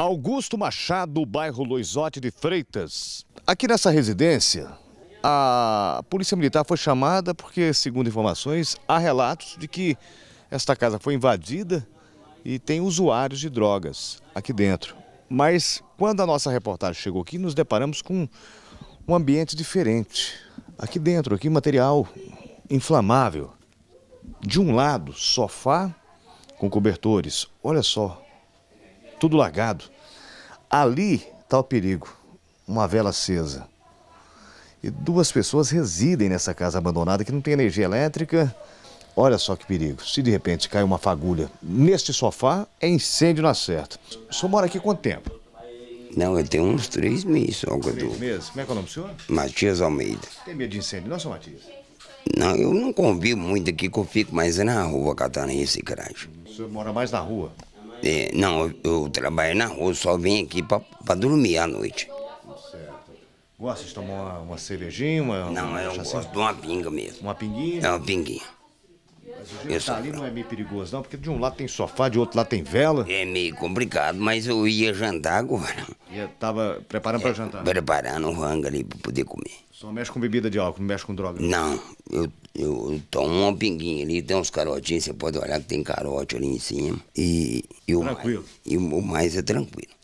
Augusto Machado, bairro Loisote de Freitas. Aqui nessa residência, a Polícia Militar foi chamada porque, segundo informações, há relatos de que esta casa foi invadida e tem usuários de drogas aqui dentro. Mas quando a nossa reportagem chegou aqui, nos deparamos com um ambiente diferente. Aqui dentro, aqui material inflamável. De um lado, sofá com cobertores. Olha só, tudo largado. Ali está o perigo, uma vela acesa. E duas pessoas residem nessa casa abandonada que não tem energia elétrica. Olha só que perigo. Se de repente cai uma fagulha neste sofá, é incêndio na certa. O senhor mora aqui quanto tempo? Não, eu tenho uns três meses só. Três do... meses? Como é que é o nome do senhor? Matias Almeida. Tem medo de incêndio, não, senhor Matias? Não, eu não convivo muito aqui, que eu fico mais na rua catando reciclagem. O senhor mora mais na rua? É, não, eu, trabalho na rua, só vim aqui para dormir à noite. Certo. Gosta de tomar uma, uma cervejinha? Uma, não, uma eu gosto de uma pinga mesmo. Uma pinguinha? É, uma pinguinha. Mas o jeito tá ali não é meio perigoso, não, porque de um lado tem sofá, de outro lado tem vela. É meio complicado, mas eu ia jantar agora. E tava preparando é, para jantar? Preparando o um rango ali para poder comer. Só mexe com bebida de álcool, não mexe com droga? Não, eu eu, eu tomo uma pinguinha ali, tem uns carotinhos, você pode olhar que tem carote ali em cima. E, e, o, mais, e o mais é tranquilo.